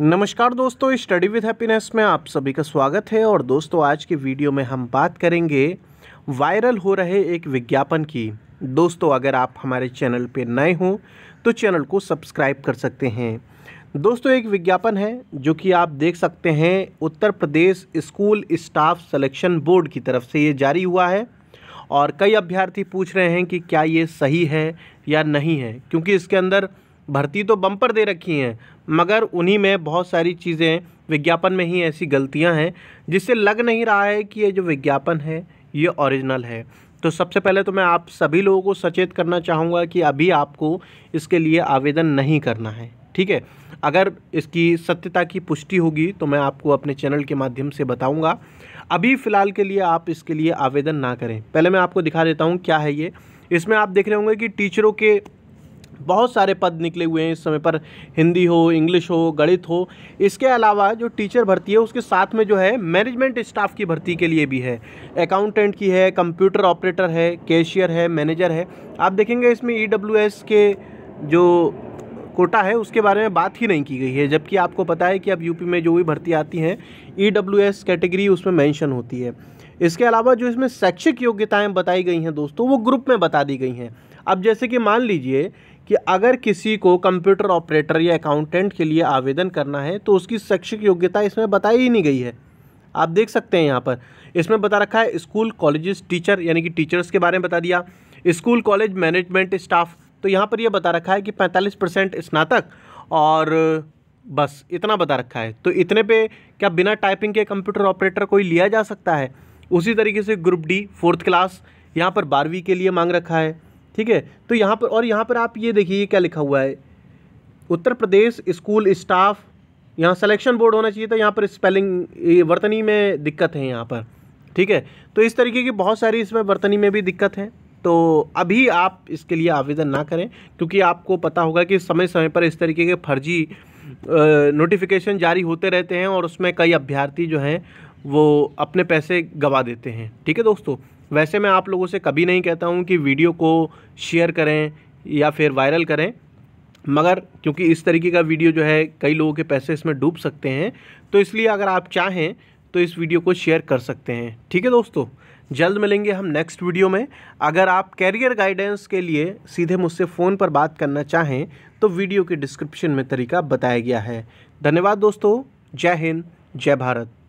नमस्कार दोस्तों study with happiness में आप सभी का स्वागत है और दोस्तों आज की वीडियो में हम बात करेंगे वायरल हो रहे एक विज्ञापन की दोस्तों अगर आप हमारे चैनल पर नए हों तो चैनल को सब्सक्राइब कर सकते हैं दोस्तों एक विज्ञापन है जो कि आप देख सकते हैं Uttar Pradesh school staff selection board की तरफ से ये जारी हुआ है और कई अभ्यर्थी पूछ रहे हैं कि क्या ये सही है या नहीं है क्योंकि इसके अंदर भर्ती तो बम्पर दे रखी हैं मगर उन्हीं में बहुत सारी चीज़ें विज्ञापन में ही ऐसी गलतियां हैं जिससे लग नहीं रहा है कि ये जो विज्ञापन है ये ओरिजिनल है तो सबसे पहले तो मैं आप सभी लोगों को सचेत करना चाहूँगा कि अभी आपको इसके लिए आवेदन नहीं करना है ठीक है अगर इसकी सत्यता की पुष्टि होगी तो मैं आपको अपने चैनल के माध्यम से बताऊँगा अभी फ़िलहाल के लिए आप इसके लिए आवेदन ना करें पहले मैं आपको दिखा देता हूँ क्या है ये इसमें आप देख रहे होंगे कि टीचरों के बहुत सारे पद निकले हुए हैं इस समय पर हिंदी हो इंग्लिश हो गणित हो इसके अलावा जो टीचर भर्ती है उसके साथ में जो है मैनेजमेंट स्टाफ की भर्ती के लिए भी है अकाउंटेंट की है कंप्यूटर ऑपरेटर है कैशियर है मैनेजर है आप देखेंगे इसमें ई e के जो कोटा है उसके बारे में बात ही नहीं की गई है जबकि आपको पता है कि अब यूपी में जो भी भर्ती आती हैं ई e कैटेगरी उसमें मैंशन होती है इसके अलावा जो इसमें शैक्षिक योग्यताएँ बताई गई हैं दोस्तों वो ग्रुप में बता दी गई हैं अब जैसे कि मान लीजिए कि अगर किसी को कंप्यूटर ऑपरेटर या अकाउंटेंट के लिए आवेदन करना है तो उसकी शैक्षिक योग्यता इसमें बताई ही नहीं गई है आप देख सकते हैं यहाँ पर इसमें बता रखा है स्कूल कॉलेजेस टीचर यानी कि टीचर्स के बारे में बता दिया स्कूल कॉलेज मैनेजमेंट स्टाफ तो यहाँ पर यह बता रखा है कि पैंतालीस परसेंट स्नातक और बस इतना बता रखा है तो इतने पे क्या बिना टाइपिंग के कंप्यूटर ऑपरेटर कोई लिया जा सकता है उसी तरीके से ग्रुप डी फोर्थ क्लास यहाँ पर बारहवीं के लिए मांग रखा है ठीक है तो यहाँ पर और यहाँ पर आप ये देखिए क्या लिखा हुआ है उत्तर प्रदेश स्कूल स्टाफ यहाँ सिलेक्शन बोर्ड होना चाहिए था यहाँ पर स्पेलिंग वर्तनी में दिक्कत है यहाँ पर ठीक है तो इस तरीके की बहुत सारी इसमें वर्तनी में भी दिक्कत है तो अभी आप इसके लिए आवेदन ना करें क्योंकि आपको पता होगा कि समय समय पर इस तरीके के फर्जी नोटिफिकेशन जारी होते रहते हैं और उसमें कई अभ्यर्थी जो हैं वो अपने पैसे गवा देते हैं ठीक है दोस्तों वैसे मैं आप लोगों से कभी नहीं कहता हूँ कि वीडियो को शेयर करें या फिर वायरल करें मगर क्योंकि इस तरीके का वीडियो जो है कई लोगों के पैसे इसमें डूब सकते हैं तो इसलिए अगर आप चाहें तो इस वीडियो को शेयर कर सकते हैं ठीक है दोस्तों जल्द मिलेंगे हम नेक्स्ट वीडियो में अगर आप कैरियर गाइडेंस के लिए सीधे मुझसे फ़ोन पर बात करना चाहें तो वीडियो के डिस्क्रिप्शन में तरीका बताया गया है धन्यवाद दोस्तों जय हिंद जय भारत